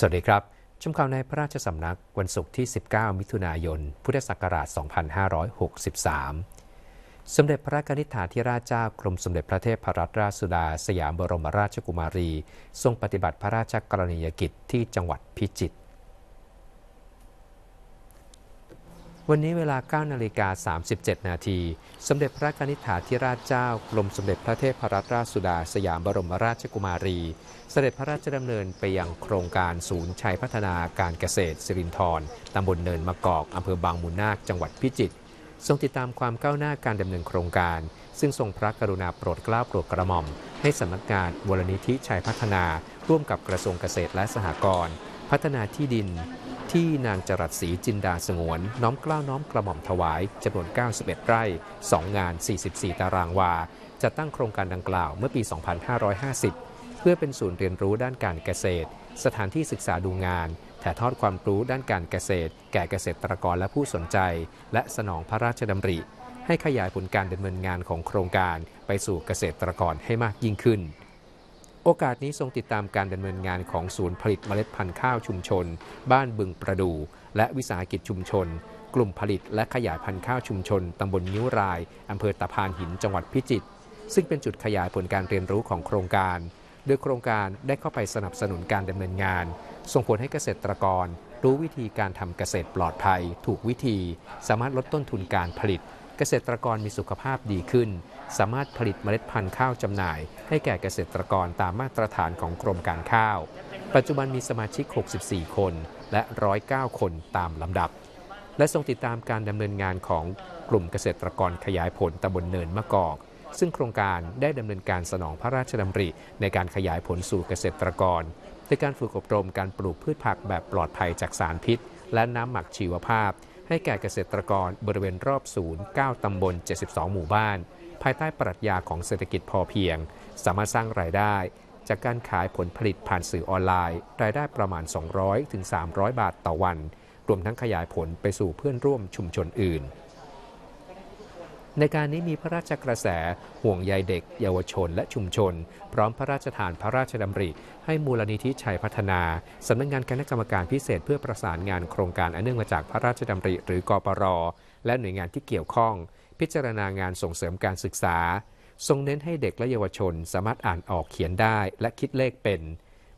สวัสดีครับ ชมข่าวในพระราชสำนักวันศุกร์ที่ 19 มิถุนายน พุทธศักราช 2563 สมเด็จพระนิธิฐาธิราชเจ้ากรมสมเด็จพระเทพรัตนราชสุดาสยามบรมราชกุมารี ทรงปฏิบัติพระราชกรณียกิจที่จังหวัดพิจิตรวันนี้เวลา9นาฬิกา37นาทีสมเด็จพระกนิษฐาธิราชเจ้ากรมสมเด็จพระเทพรัตนราชสุดาสยามบรมราชกุมารี เสด็จพระราชดำเนินไปยังโครงการศูนย์ชัยพัฒนาการเกษตรสิรินธรตำบลเนินมะกอกอำเภอบางมูลนาคจังหวัดพิจิตรทรงติดตามความก้าวหน้าการดำเนินโครงการ ซึ่งทรงพระกรุณาโปรดเกล้าโปรดกระหม่อมให้สำนักงานวรนิธิชัยพัฒนาร่วมกับกระทรวงเกษตรและสหกรณ์พัฒนาที่ดินที่นางจรัสศรีจินดาสงวน น้อมกล้าวน้อมกระหม่อมถวายจำนวน 91 ไร่ 2 งาน 44 ตารางวาจะตั้งโครงการดังกล่าวเมื่อปี 2550 เพื่อเป็นศูนย์เรียนรู้ด้านการเกษตร สถานที่ศึกษาดูงานถ่ายทอดความรู้ด้านการเกษตร แก่เกษตรกรและผู้สนใจ และสนองพระราชดำริ ให้ขยายผลการดำเนินงานของโครงการไปสู่เกษตรกรให้มากยิ่งขึ้นโอกาสนี้ทรงติดตามการดำเนินงานของศูนย์ผลิตเมล็ดพันธุ์ข้าวชุมชน บ้านบึงประดู และวิสาหกิจชุมชน กลุ่มผลิตและขยายพันธุ์ข้าวชุมชนตำบลนิ้วรายอำเภอตะพานหินจังหวัดพิจิตรซึ่งเป็นจุดขยายผลการเรียนรู้ของโครงการโดยโครงการได้เข้าไปสนับสนุนการดำเนินงานส่งผลให้เกษตรกร รู้วิธีการทำเกษตรปลอดภัย ถูกวิธีสามารถลดต้นทุนการผลิตเกษตรกรมีสุขภาพดีขึ้น สามารถผลิตเมล็ดพันธุ์ข้าวจำหน่ายให้แก่เกษตรกรตามมาตรฐานของกรมการข้าว ปัจจุบันมีสมาชิก 64 คน และ 109 คนตามลำดับ และทรงติดตามการดำเนินงานของกลุ่มเกษตรกรขยายผลตำบลเนินมะกอก ซึ่งโครงการได้ดำเนินการสนองพระราชดำริในการขยายผลสู่เกษตรกรในการฝึกอบรมการปลูกพืชผักแบบปลอดภัยจากสารพิษ และน้ำหมักชีวภาพให้แก่เกษตรกรบริเวณรอบศูนย์9ตำบล 72 หมู่บ้าน ภายใต้ปรัชญาของเศรษฐกิจพอเพียง สามารถสร้างรายได้ จากการขายผลผลิตผ่านสื่อออนไลน์รายได้ประมาณ 200-300 บาทต่อวัน รวมทั้งขยายผลไปสู่เพื่อนร่วมชุมชนอื่นในการนี้มีพระราชกระแส ห่วงใยเด็ก เยาวชน และชุมชน พร้อมพระราชทานพระราชดำริ ให้มูลนิธิชัยพัฒนา สำนักงงานคณะกรรมการพิเศษเพื่อประสานงานโครงการอันเนื่องมาจากพระราชดำริหรือกอปรและหน่วยงานที่เกี่ยวข้อง พิจารณางานส่งเสริมการศึกษาทรงเน้นให้เด็กและเยาวชนสามารถอ่านออกเขียนได้และคิดเลขเป็น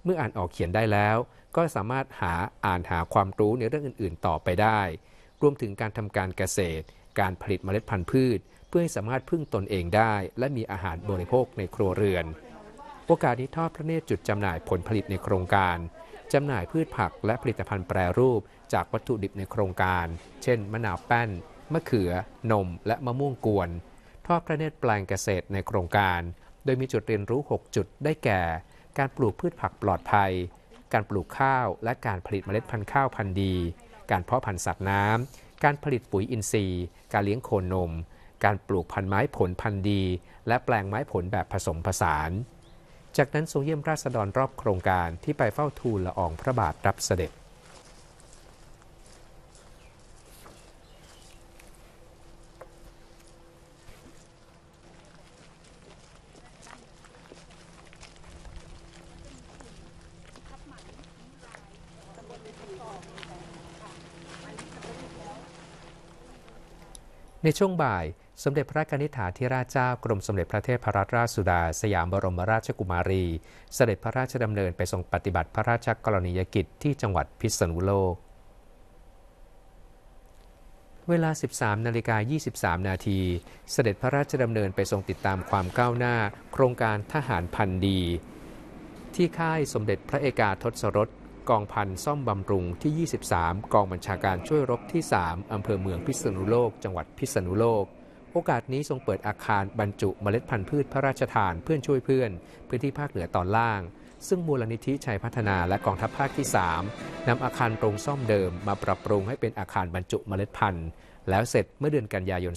เมื่ออ่านออกเขียนได้แล้ว ก็สามารถหาอ่านหาความรู้ในเรื่องอื่นๆ ต่อไปได้รวมถึงการทำการเกษตรการผลิตเมล็ดพันธุ์พืชเพื่อให้สามารถพึ่งตนเองได้ และมีอาหารบริโภคในครัวเรือน โอกาสนี้ทอดพระเนตรจุดจำหน่ายผลผลิตในโครงการจำหน่ายพืชผักและผลิตภัณฑ์แปรรูปจากวัตถุดิบในโครงการ เช่นมะนาวแป้นมะเขือนม และมะม่วงกวนทอดพระเนตรแปลงเกษตรในโครงการ โดยมีจุดเรียนรู้ 6 จุดได้แก่การปลูกพืชผักปลอดภัย การปลูกข้าวและการผลิตเมล็ดพันธุ์ข้าวพันธุ์ดี การเพาะพันธุ์สัตว์น้ำการผลิตปุ๋ยอินทรีย์ การเลี้ยงโคนม การปลูกพันไม้ผลพันธุ์ดี และแปลงไม้ผลแบบผสมผสาน จากนั้นทรงเยี่ยมราษฎรรอบโครงการที่ไปเฝ้าทูลละอองพระบาทรับเสด็จในช่วงบ่ายสมเด็จพระนิษฐาธิราชเจ้ากรมสมเด็จพระเทพรัตนราชสุดาสยามบรมราชกุมารี เสด็จพระราชดำเนินไปทรงปฏิบัติพระราชกรณียกิจที่จังหวัดพิษณุโลก เวลา 13นาฬิกา23นาทีเสด็จพระราชดำเนินไปทรงติดตามความก้าวหน้า โครงการทหารพันดี ที่ค่ายสมเด็จพระเอกาทศรสกองพันซ่อมบำรุงที่ 23 กองบัญชาการช่วยรบที่ 3 อำเภอเมืองพิษณุโลก จังหวัดพิษณุโลก โอกาสนี้ทรงเปิดอาคารบรรจุเมล็ดพันธุ์พืช พระราชทานเพื่อนช่วยเพื่อน พื้นที่ภาคเหนือตอนล่าง ซึ่งมูลนิธิชัยพัฒนาและกองทัพภาคที่ 3 นำอาคารโรงซ่อมเดิมมาปรับปรุงให้เป็นอาคารบรรจุเมล็ดพันธุ์แล้วเสร็จเมื่อเดือนกันยายน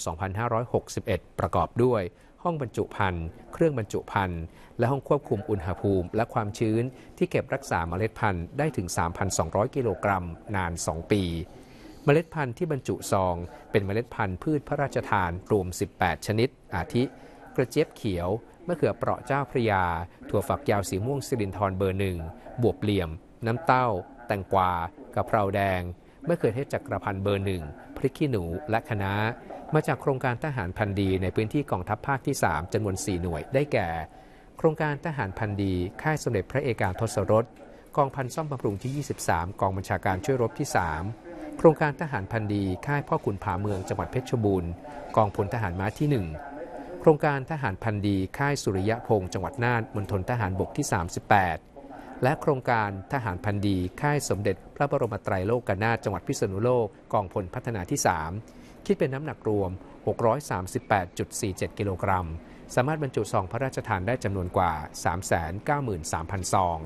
2561 ประกอบด้วยห้องบรรจุภัณฑ์เครื่องบรรจุภัณฑ์และห้องควบคุมอุณหภูมิ และความชื้นที่เก็บรักษาเมล็ดพันธุ์ได้ถึง 3,200 กิโลกรัมนาน 2 ปี เมล็ดพันธุ์ที่บรรจุซอง เป็นเมล็ดพันธุ์พืชพระราชทานรวม18 ชนิดอาทิ กระเจี๊ยบเขียว มะเขือเปราะเจ้าพระยา ถั่วฝักยาวสีม่วงสิรินทรเบอร์หนึ่งบวบเหลี่ยม น้ำเต้า แตงกวากะเพราแดงม่เคยใเ้จักรพันธ์เบอร์หนึ่งพริกขี้หนูและคณะมาจากโครงการทหารพันดี ในพื้นที่กองทัพภาคที่ 3จำนวน4หน่วยได้แก่โครงการทหารพันดีค่ายสมเด็จพระเอกาทศรสกองพันซ่อมบำรุงที่ 23 กองบัญชาการช่วยรบที่ 3 โครงการทหารพันดีค่ายพ่อขุนผาเมืองจังหวัดเพชรบูรณ์ กองพลทหารม้าที่ 1 โครงการทหารพันดีค่ายสุริยะพงศ์จังหวัดน่านมณฑลทหารบกที่ 38และโครงการทหารพันดีค่ายสมเด็จพระบรมไตรโลกนาถจังหวัดพิษณุโลกกองพลพัฒนาที่ 3 คิดเป็นน้ำหนักรวม 638.47 กิโลกรัม สามารถบรรจุซองพระราชทานได้จำนวนกว่า 393,000 ซอง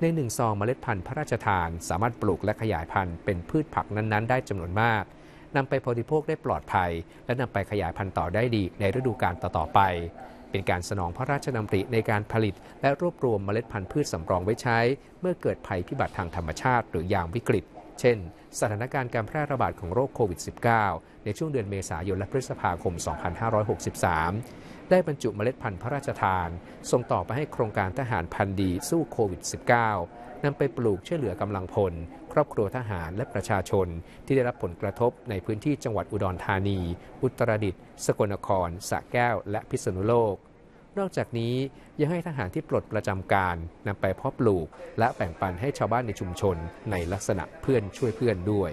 ในหนึ่งซองเมล็ดพันธุ์พระราชทานสามารถปลูกและขยายพันธุ์เป็นพืชผักนั้น ๆได้จำนวนมากนำไปบริโภคได้ปลอดภัย และนำไปขยายพันธุ์ต่อได้ดีในฤดูกาลต่อๆไปเป็นการสนองพระราชดำริในการผลิตและรวบรวมเมล็ดพันธุ์พืชสำรองไว้ใช้ เมื่อเกิดภัยพิบัติทางธรรมชาติหรือยามวิกฤต เช่นสถานการณ์การแพร่ระบาดของโรคโควิด -19 ในช่วงเดือนเมษายนและพฤษภาคม 2563 ได้บรรจุเมล็ดพันธุ์พระราชทาน ส่งต่อไปให้โครงการทหารพันธ์ดีสู้โควิด -19 นำไปปลูกช่วยเหลือกำลังพล ครอบครัวทหารและประชาชนที่ได้รับผลกระทบในพื้นที่จังหวัดอุดรธานี อุตรดิตถ์สกลนครสระแก้ว และพิษณุโลก นอกจากนี้ ยังให้ทหารที่ปลดประจำการนำไปเพาะปลูก และแบ่งปันให้ชาวบ้านในชุมชนในลักษณะเพื่อนช่วยเพื่อนด้วย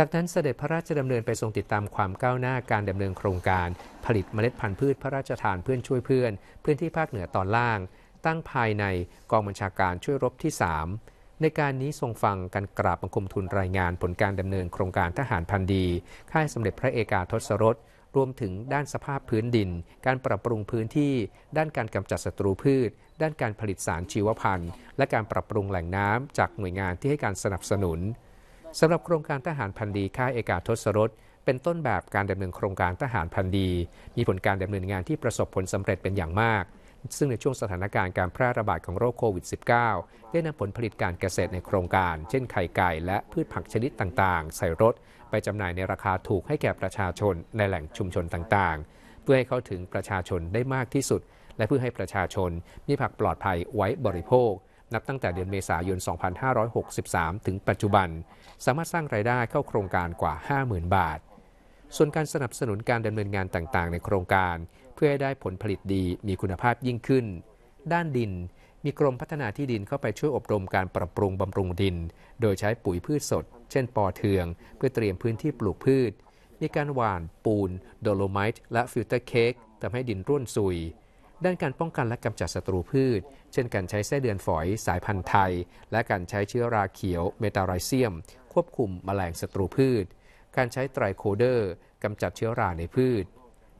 จากนั้นเสด็จพระราชดำเนินไปทรงติดตามความก้าวหน้าการดำเนินโครงการผลิตเมล็ดพันธุ์พืชพระราชทานเพื่อนช่วยเพื่อน พื้นที่ภาคเหนือตอนล่าง ตั้งภายในกองบัญชาการช่วยรบที่ 3 ในการนี้ทรงฟังการกราบบังคมทุนรายงานผลการดำเนินโครงการทหารพันดี ค่ายสมเด็จพระเอกาทศรสรวมถึงด้านสภาพพื้นดิน การปรับปรุงพื้นที่ ด้านการกำจัดศัตรูพืช ด้านการผลิตสารชีวพันธุ์และการปรับปรุงแหล่งน้ำจากหน่วยงานที่ให้การสนับสนุนสำหรับโครงการทหารพันดี ค่ายเอกาทศรส เป็นต้นแบบการดำเนินโครงการทหารพันดี มีผลการดำเนินงานที่ประสบผลสำเร็จเป็นอย่างมาก ซึ่งในช่วงสถานการณ์การแพร่ระบาดของโรคโควิด -19 ได้นำผลผลิตการเกษตรในโครงการ เช่นไข่ไก่และพืชผักชนิดต่างๆ ใส่รถ ไปจำหน่ายในราคาถูกให้แก่ประชาชนในแหล่งชุมชนต่าง ๆ เพื่อให้เข้าถึงประชาชนได้มากที่สุด และเพื่อให้ประชาชนมีผักปลอดภัยไว้บริโภค นับตั้งแต่เดือนเมษายน2563 ถึงปัจจุบันสามารถสร้างรายได้เข้าโครงการกว่า 50,000 บาท ส่วนการสนับสนุนการดำเนินงานต่างๆ ในโครงการเพื่อให้ได้ผลผลิตดีมีคุณภาพยิ่งขึ้น ด้านดินมีกรมพัฒนาที่ดินเข้าไปช่วยอบรมการปรับปรุงบำรุงดิน โดยใช้ปุ๋ยพืชสด เช่นปอเทือง เพื่อเตรียมพื้นที่ปลูกพืชมีการหว่าน ปูน โดโลไมต์และฟิลเตอร์เค้กทำให้ดินร่วนซุยด้านการป้องกันและกำจัดศัตรูพืช เช่นการใช้ไส้เดือนฝอย สายพันธุ์ไทย และการใช้เชื้อราเขียว เมตาไรเซียม ควบคุมมแมลงศัตรูพืช การใช้ไตรโคเดอร์กำจัดเชื้อราในพืช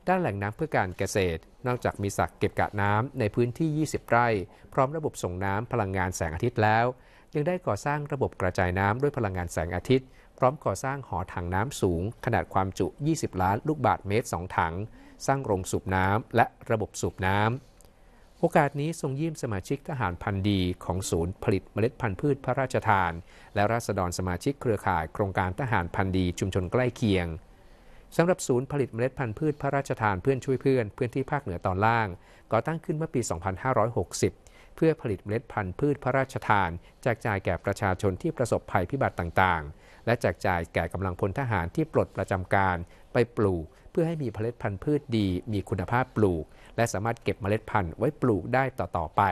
ด้านแหล่งน้ำเพื่อการเกษตร นอกจากมีสักเก็บกะน้ำในพื้นที่ 20 ไร่ พร้อมระบบส่งน้ำพลังงานแสงอาทิตย์แล้ว ยังได้ก่อสร้างระบบกระจายน้ำด้วยพลังงานแสงอาทิตย์ พร้อมก่อสร้างหอถังน้ำสูง ขนาดความจุ 20 ล้าน ลูกบาทเมตร 2 ถังสร้างโรงสูบน้ำและระบบสูบน้ำ โอกาสนี้ทรงยี่มสมาชิกทหารพันดี ของศูนย์ผลิตเมล็ดพันธุ์พืชพระราชทาน และราษฎรสมาชิกเครือข่ายโครงการทหารพันดีชุมชนใกล้เคียงสำหรับศูนย์ผลิตเมล็ดพันธุ์พืชพระราชทานเพื่อนช่วยเพื่อนพื้นที่ภาคเหนือตอนล่างก่อตั้งขึ้นเมื่อปี 2560 เพื่อผลิตเมล็ดพันธุ์พืชพระราชทานแจกจ่ายแก่ประชาชนที่ประสบภัยพิบัติต่างๆ และแจกจ่ายแก่กำลังพลทหารที่ปลดประจำการไปปลูกพื่อให้มีเมล็ดพันธุ์พืชดีมีคุณภาพปลูก และสามารถเก็บเมล็ดพันธุ์ไว้ปลูกได้ต่อๆไป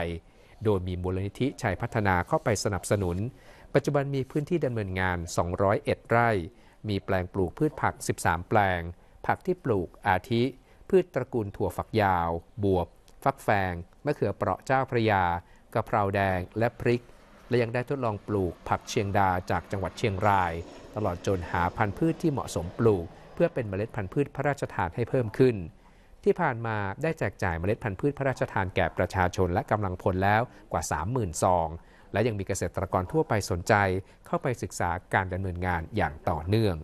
โดยมีมูลนิธิชัยพัฒนาเข้าไปสนับสนุน ปัจจุบันมีพื้นที่ดำเนินงาน 201 ไร่ มีแปลงปลูกพืชผัก 13 แปลง ผักที่ปลูกอาทิ พืชตระกูลถั่วฝักยาว บวบฟักแฟงมะเขือเปราะเจ้าพระยากะเพราแดง และพริก และยังได้ทดลองปลูกผักเชียงดาจากจังหวัดเชียงราย ตลอดจนหาพันธุ์พืชที่เหมาะสมปลูกเพื่อเป็นเมล็ดพันธุ์พืชพระราชทานให้เพิ่มขึ้น ที่ผ่านมาได้แจกจ่ายเมล็ดพันธุ์พืชพระราชทานแก่ประชาชนและกำลังพลแล้วกว่า30,000ซองและยังมีเกษตรกรทั่วไปสนใจเข้าไปศึกษาการดำเนินงานอย่างต่อเนื่อง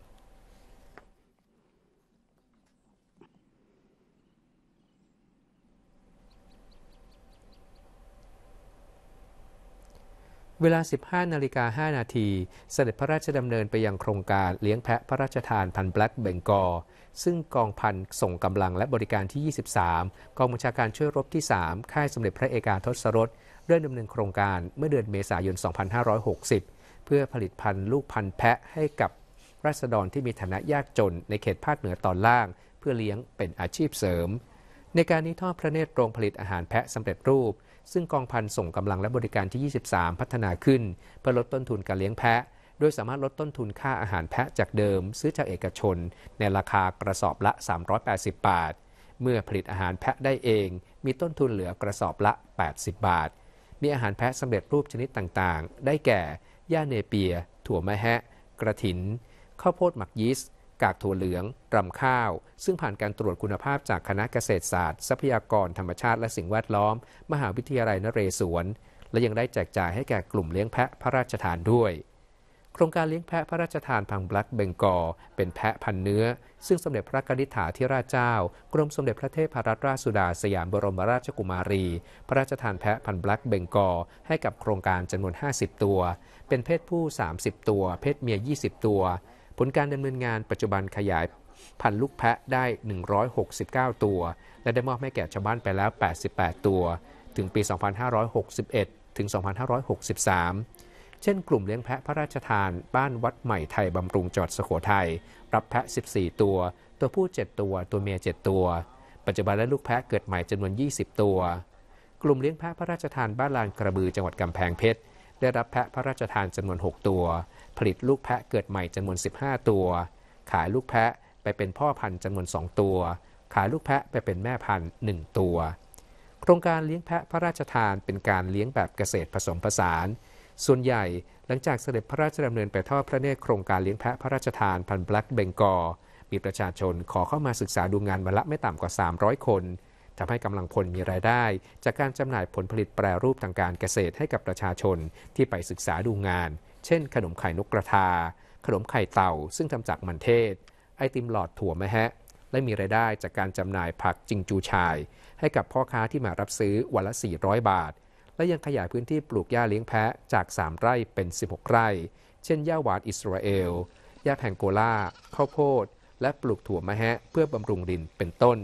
เวลา 15 นาฬิกา 5 นาที เสด็จพระราชดำเนินไปยังโครงการเลี้ยงแพะพระราชทานพันแบล็กเบงกอซึ่งกองพันส่งกำลังและบริการที่ 23 กองบัญชาการช่วยรบที่ 3 ค่ายสมเด็จพระเอกาทศรสเริ่มดำเนินโครงการเมื่อเดือนเมษายน 2560 เพื่อผลิตพันธุ์ลูกพันธุ์แพะให้กับ ราษฎรที่มีฐานะยากจนในเขตภาคเหนือตอนล่าง เพื่อเลี้ยงเป็นอาชีพเสริม ในการนี้ทอดพระเนตรโรงผลิตอาหารแพะสำเร็จรูปซึ่งกองพันส่งกำลังและบริการที่ 23 พัฒนาขึ้น เพื่อลดต้นทุนการเลี้ยงแพะ โดยสามารถลดต้นทุนค่าอาหารแพะจากเดิม ซื้อจากเอกชน ในราคากระสอบละ 380 บาท เมื่อผลิตอาหารแพะได้เองมีต้นทุนเหลือกระสอบละ 80 บาท มีอาหารแพะสำเร็จรูปชนิดต่างๆ ได้แก่ หญ้าเนเปีย ถั่วมะแฮะกระถิน ข้าวโพดหมักยีสต์กากถั่วเหลืองรำข้าว ซึ่งผ่านการตรวจคุณภาพจากคณะเกษตรศาสตร์ทรัพยากรธรรมชาติและสิ่งแวดล้อม มหาวิทยาลัยนเรศวร และยังได้แจกจ่ายให้แก่กลุ่มเลี้ยงแพะพระราชทานด้วย โครงการเลี้ยงแพะพระราชทานพังบลักเบงกอเป็นแพะพันเนื้อ ซึ่งสมเด็จพระกนิษฐาธิราชเจ้า กรมสมเด็จพระเทพรัตนราชสุดา สยามบรมราชกุมารี พระราชทานแพะพันบลักเบงกอให้กับโครงการจำนวน 50 ตัว เป็นเพศผู้ 30 ตัว เพศเมีย 20 ตัวผลการดำเนินงานปัจจุบันขยายพันลูกแพะได้ 169 ตัว และได้มอบให้แก่ชาวบ้านไปแล้ว 88 ตัว ถึงปี 2561 ถึง 2563 เช่น กลุ่มเลี้ยงแพะพระราชทาน บ้านวัดใหม่ไทยบำรุงจอดสโขทัยรับแพะ 14 ตัว ตัวผู้ 7 ตัว ตัวเมีย 7 ตัว ปัจจุบันและลูกแพะเกิดใหม่จำนวน 20 ตัว กลุ่มเลี้ยงแพะพระราชทาน บ้านลานกระบือ จังหวัดกำแพงเพชร ได้รับแพะพระราชทานจำนวน 6 ตัวผลิตลูกแพะเกิดใหม่จำนวน15 ตัว ขายลูกแพะไปเป็นพ่อพันธุ์จำนวน 2 ตัว ขายลูกแพะไปเป็นแม่พันธุ์1 ตัว โครงการเลี้ยงแพะพระราชทานเป็นการเลี้ยงแบบเกษตรผสมผสาน ส่วนใหญ่ หลังจากเสด็จพระราชดำเนินไปทอดพระเนตรโครงการเลี้ยงแพะพระราชทานพันธุ์แบล็กเบงกอมีประชาชนขอเข้ามาศึกษาดูงานวันละไม่ต่ำกว่า 300 คนทำให้กำลังพลมีรายได้ จากการจำหน่ายผลผลิตแปรรูปทางการเกษตรให้กับประชาชนที่ไปศึกษาดูงานเช่นขนมไข่นกกระทา ขนมไข่เต่าซึ่งทำจากมันเทศ ไอติมหลอดถั่วแมะฮะและมีไรายได้จากการจำหน่ายผักจิงจูชาย ให้กับพ่อค้าที่มารับซื้อวันละ 400 บาท และยังขยายพื้นที่ปลูกหญ้าเลี้ยงแพะจาก 3 ไร่เป็น 16 ไร่ เช่นหญ้าหวานอิสราเอลหญ้าแพงโกลาข้าวโพด และปลูกถั่วแมะฮะเพื่อบำรุงดินเป็นต้น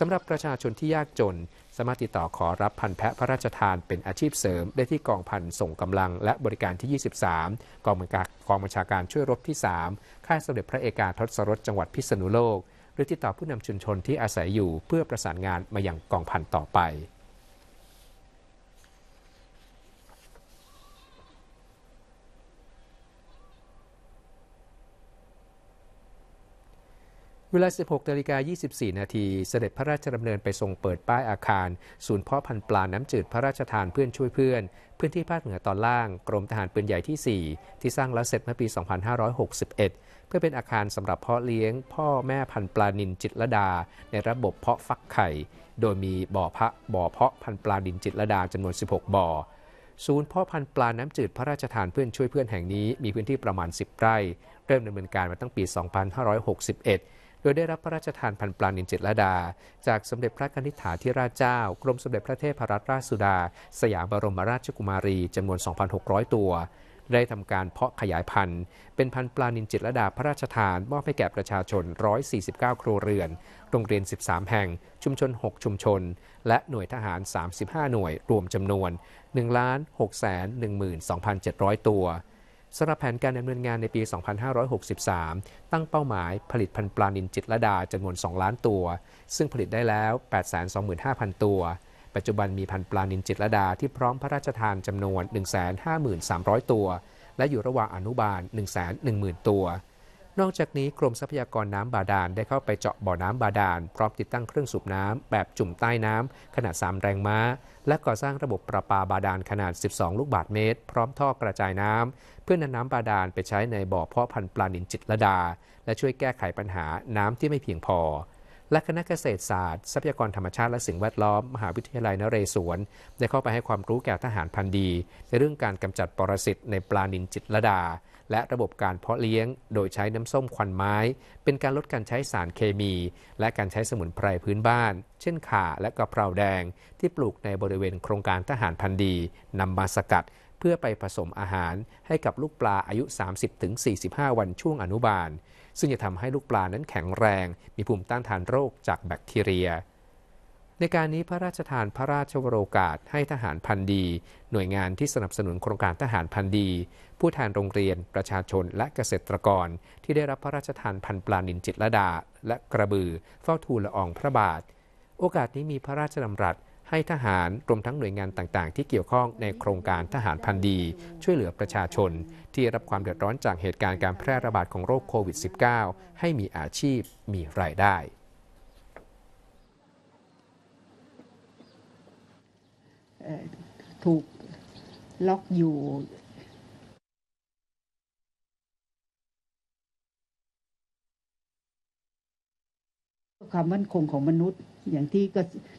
สำหรับประชาชนที่ยากจนสามารถติดต่อขอรับพันแพะพระราชทานเป็นอาชีพเสริม ได้ที่กองพันส่งกำลังและบริการที่ 23 กองบัญชากองบัญชาการช่วยรบที่ 3 ค่ายสมเด็จพระเอกาทศรสจังหวัดพิษณุโลก หรือติดต่อผู้นำชุมชนที่อาศัยอยู่เพื่อประสานงานมาอย่างกองพันต่อไปเวลา 16นาฬิกา24 นาทีเสด็จพระราชดำเนินไปทรงเปิดป้ายอาคาร ศูนย์เพาะพันธุ์ปลาน้ำจืดพระราชทานเพื่อนช่วยเพื่อนพื้นที่ภาคเหนือตอนล่างกรมทหารปืนใหญ่ที่ 4 ที่สร้างแล้วเสร็จเมื่อปี 2561 เพื่อเป็นอาคารสำหรับเพาะเลี้ยง พ่อแม่พันธุ์ปลานินจิตรดา ในระบบเพาะฟักไข่ โดยมีบ่อพระบ่อเพาะพันธุ์ปลานินจิตรดาจำนวน 16 บ่อ ศูนย์พ่อพันธุ์ปลาน้ำจืดพระราชทานเพื่อนช่วยเพื่อนแห่งนี้มีพื้นที่ประมาณ 10 ไร่เริ่มดำเนินการมาตั้งปี2561โดยได้รับพระราชทานพันปลานินเจ็ดละดา จากสมเด็จพระนิษฐาธิราชเจ้า กรมสมเด็จพระเทพรัตนราชสุดา สยามบรมราชกุมารีจำนวน 2,600 ตัว ได้ทำการเพราะขยายพันธุ์ เป็นพันปลานินจิตรดาพระราชทานมอบให้แก่ประชาชน 149 ครัวเรือน โรงเรียน 13 แห่งชุมชน 6 ชุมชน และหน่วยทหาร 35 หน่วยรวมจำนวน 1 6 1 2 7 0 0 ตัวสำหรับแผนการดำเนินงานในปี 2563 ตั้งเป้าหมายผลิตพันธุ์ปลานิลจิตรดาจำนวน 2 ล้านตัว ซึ่งผลิตได้แล้ว 825,000 ตัว ปัจจุบันมีพันธุ์ปลานิลจิตรดาที่พร้อมพระราชทานจำนวน 153,000 ตัว และอยู่ระหว่างอนุบาล110,000 ตัวนอกจากนี้กรมทรัพยากรน้ำบาดาล ได้เข้าไปเจาะบ่อน้ำบาดาล พร้อมติดตั้งเครื่องสูบน้ำแบบจุ่มใต้น้ำขนาด3แรงม้าและก่อสร้างระบบประปาบาดาลขนาด 12 ลูกบาศก์เมตร พร้อมท่อกระจายน้ำเพื่อนำน้ำบาดาลไปใช้ในบ่อเพาะพันธุ์ปลานิลจิตระดา และช่วยแก้ไขปัญหาน้ำที่ไม่เพียงพอและคณะเกษตรศาสตร์ทรัพยากรธรรมชาติและสิ่งแวดล้อมมหาวิทยาลัยนเรศวร ได้เข้าไปให้ความรู้แก่ทหารพันดี ในเรื่องการกำจัดปรสิตในปลานิลจิตรดาและระบบการเพาะเลี้ยงโดยใช้น้ำส้มควันไม้ เป็นการลดการใช้สารเคมี และการใช้สมุนไพรพื้นบ้าน เช่นข่าและกระเพราแดงที่ปลูกในบริเวณโครงการทหารพันดีนำมาสกัด เพื่อไปผสมอาหารให้กับลูกปลาอายุ 30-45 วันช่วงอนุบาล ซึ่งจะทำให้ลูกปลานั้นแข็งแรง มีภูมิต้านทานโรคจากแบคทีเรียในการนี้พระราชทานพระราชวโรกาสให้ทหารพันดี หน่วยงานที่สนับสนุนโครงการทหารพันดี ผู้แทนโรงเรียนประชาชนและเกษตรกร ที่ได้รับพระราชทานพันปลานินจิตละดา และกระบือเฝ้าทูลละอองพระบาท โอกาสนี้มีพระราชดำรัส ให้ทหารรวมทั้งหน่วยงานต่างๆ ที่เกี่ยวข้องในโครงการทหารพันดี ช่วยเหลือประชาชนที่รับความเดือดร้อนจากเหตุการณ์การแพร่ระบาดของโรคโควิด -19 ให้มีอาชีพมีรายได้ถูกล็อกอยู่ความมั่นคงของมนุษย์ อย่างที่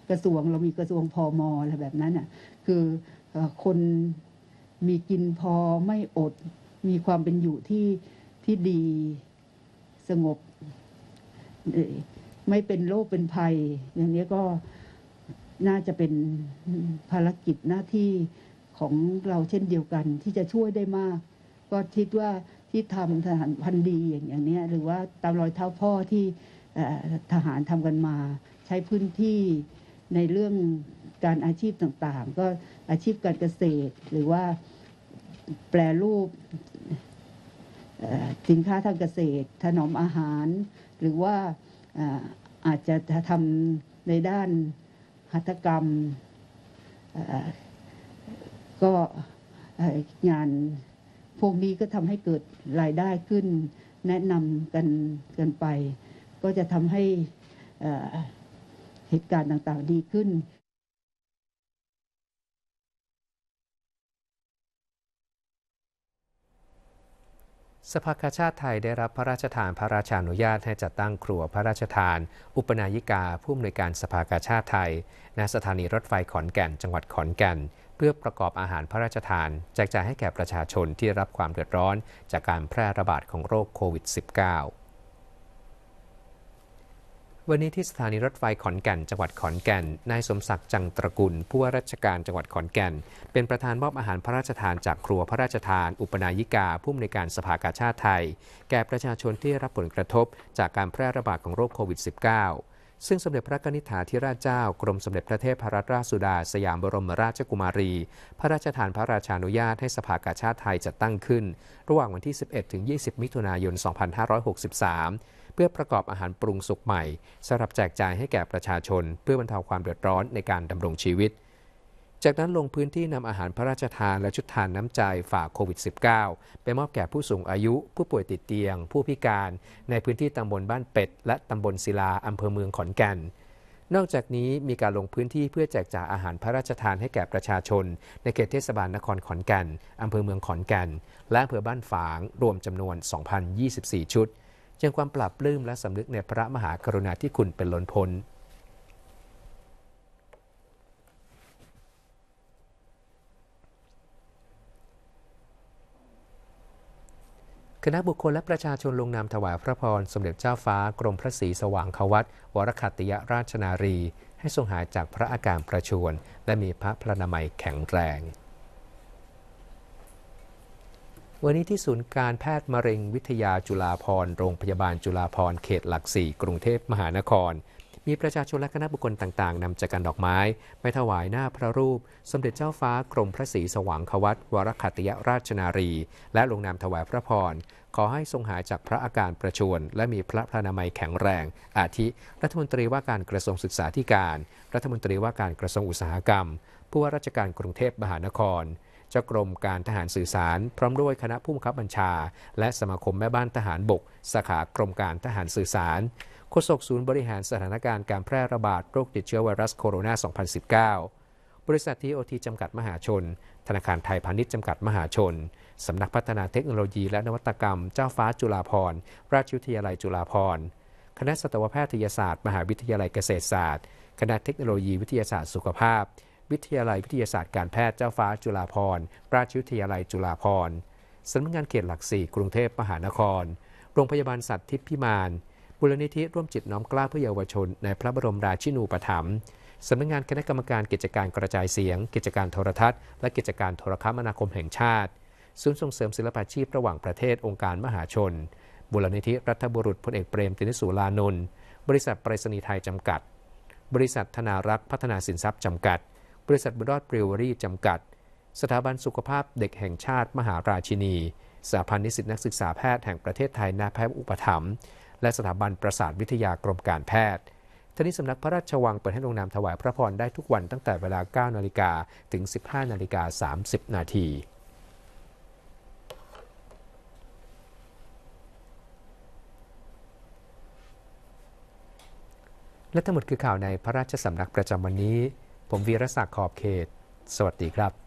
กระทรวงเรามีกระทรวงพอมอะไรแบบนั้นอ่ะ คือคนมีกินพอไม่อด มีความเป็นอยู่ที่ที่ดีสงบไม่เป็นโรคเป็นภัย อย่างนี้ก็น่าจะเป็นภารกิจหน้าที่ของเราเช่นเดียวกันที่จะช่วยได้มาก ก็คิดว่าที่ทำทหารพันดีอย่างอย่างนี้หรือว่าตามรอยเท้าพ่อที่ทหารทำกันมาใช้พื้นที่ในเรื่องการอาชีพต่าง ๆ ก็อาชีพการเกษตร หรือว่าแปลรูปสินค้าทางเกษตรถนอมอาหาร หรือว่าอาจจะทำในด้านหัตถกรรมก็งานพวกนี้ก็ทำให้เกิดรายได้ขึ้น แนะนำกันกันไป ก็จะทำให้เหตุการณ์ต่าง ๆ ดีขึ้นสภากาชาติไทยได้รับพระราชทานพระราชานุญาตให้จัดตั้งครัวพระราชทาน อุปนายิกาผู้อำนวยการสภากาชาติไทยณสถานีรถไฟขอนแก่นจังหวัดขอนแก่น เพื่อประกอบอาหารพระราชทานแจกจ่ายให้แก่ประชาชนที่รับความเดือดร้อนจากการแพร่ระบาดของโรคโควิด -19 วันนี้ที่สถานีรถไฟขอนแก่นจังหวัดขอนแก่นนายสมศักดิ์จังตระกุล ผู้ว่าราชการจังหวัดขอนแก่น เป็นประธานมอบอาหารพระราชทานจากครัวพระราชทาน อุปนายิกาผู้อำนวยการสภากาชาติไทยแก่ประชาชนที่รับผลกระทบจากการแพร่ระบาดของโรคโควิด -19 ซึ่งสมเด็จพระนิธิาธิราชเจ้ากรมสมเด็จพระเทพรัตนราชสุดาสยามบรมราชกุมารี พระราชทานพระราชานุญาตให้สภากาชาติไทยจัดตั้งขึ้น ระหว่างวันที่ 11-20 มิถุนายน 2563เพื่อประกอบอาหารปรุงสุกใหม่ สำหรับแจกจ่ายให้แก่ประชาชน เพื่อบรรเทาความเดือดร้อนในการดำรงชีวิตจากนั้นลงพื้นที่นำอาหารพระราชทานและชุดทานน้ำใจฝ่าโควิด -19 ไปมอบแก่ผู้สูงอายุ ผู้ป่วยติดเตียง ผู้พิการ ในพื้นที่ตำบลบ้านเป็ด และตำบลศิลา อำเภอเมืองขอนแก่นนอกจากนี้มีการลงพื้นที่เพื่อแจกจ่ายอาหารพระราชทานให้แก่ประชาชน ในเขตเทศบาลนครขอนแก่นอำเภอเมืองขอนแก่น และอำเภอบ้านฝาง รวมจำนวน 2,024 ชุดจึงความปรับปลื้มและสำนึกในพระมหากรุณาธิคุณเป็นล้นพ้นคณะบุคคลและประชาชนลงนามถวายพระพรสมเด็จเจ้าฟ้ากรมพระศรีสว่างควัตวรคัตยราชนารี ให้ทรงหายจากพระอาการประชวรและมีพระพลานามัยแข็งแรงวันนี้ที่ศูนย์การแพทย์มะเร็งวิทยาจุฬาพรโรงพยาบาลจุฬาพรเขตหลักสี่กรุงเทพมหานคร มีประชาชนและคณะบุคคลต่างๆ นำจักรันดอกไม้ไปถวายหน้าพระรูป สมเด็จเจ้าฟ้ากรมพระศรีสว่างควัตวรคัตยราชนารี และลงนามถวายพระพร ขอให้ทรงหายจากพระอาการประชวน และมีพระพรานามัยแข็งแรง อาทิรัฐมนตรีว่าการกระทรวงศึกษาธิการ รัฐมนตรีว่าการกระทรวงอุตสาหกรรม ผู้ว่าราชการกรุงเทพมหานครเจ้ากรมการทหารสื่อสาร พร้อมด้วยคณะผู้บังคับบัญชา และสมาคมแม่บ้านทหารบกสาขากรมการทหารสื่อสารโฆษกศูนย์บริหารสถานการณ์การแพร่ระบาด โรคติดเชื้อไวรัสโคโรนา 2019 บริษัททีโอทีจำกัดมหาชน ธนาคารไทยพาณิชย์จำกัดมหาชน สำนักพัฒนาเทคโนโลยีและนวัตกรรมเจ้าฟ้าจุฬาภรณ์ ราชวิทยาลัยจุฬาภรณ์คณะสัตวแพทยศาสตร์ มหาวิทยาลัยเกษตรศาสตร์คณะเทคโนโลยีวิทยาศาสตร์สุขภาพวิทยาลัยวิทยาศาสตร์การแพทย์เจ้าฟ้า จุฬาภรณ์ราชวิทยาลัยจุฬาภรณ์สำนักงานเขตหลักสี่กรุงเทพมหานคร โรงพยาบาลสัตว์ทิพย์พิมาน บุรณิธิ ร่วมจิตน้อมกล้าเพื่อเยาวชนในพระบรมราชินูปถัมภ์สำนักงานคณะกรรมการกิจการกระจายเสียง กิจการโทรทัศน์ และกิจการโทรคมนาคมแห่งชาติ ศูนย์ส่งเสริมศิลปาชีพระหว่างประเทศองค์การมหาชน บุรณิธิรัฐบุรุษพลเอกเปรมตินิสุลานนท์ บริษัทไปรษณีย์ไทยจำกัด บริษัทธนารักษ์พัฒนาสินทรัพย์จำกัดบริษัทบุรอดเบรเวอรี่จำกัด สถาบันสุขภาพเด็กแห่งชาติมหาราชินีสถาพันนิสิต นักศึกษาแพทย์แห่งประเทศไทยนาแพทย์อุปถัมภ์ และสถาบันประสาทวิทยากรมการแพทย์ทนี้สำนักพระราชวังเปิดให้ลงนามถวายพระพรได้ทุกวันตั้งแต่เวลา 9นาฬิกาถึง 15นาฬิกา30 นาที และทั้งหมดคือข่าวในพระราชสำนักประจำวันนี้ผมวีรศักดิ์ขอบเขต สวัสดีครับ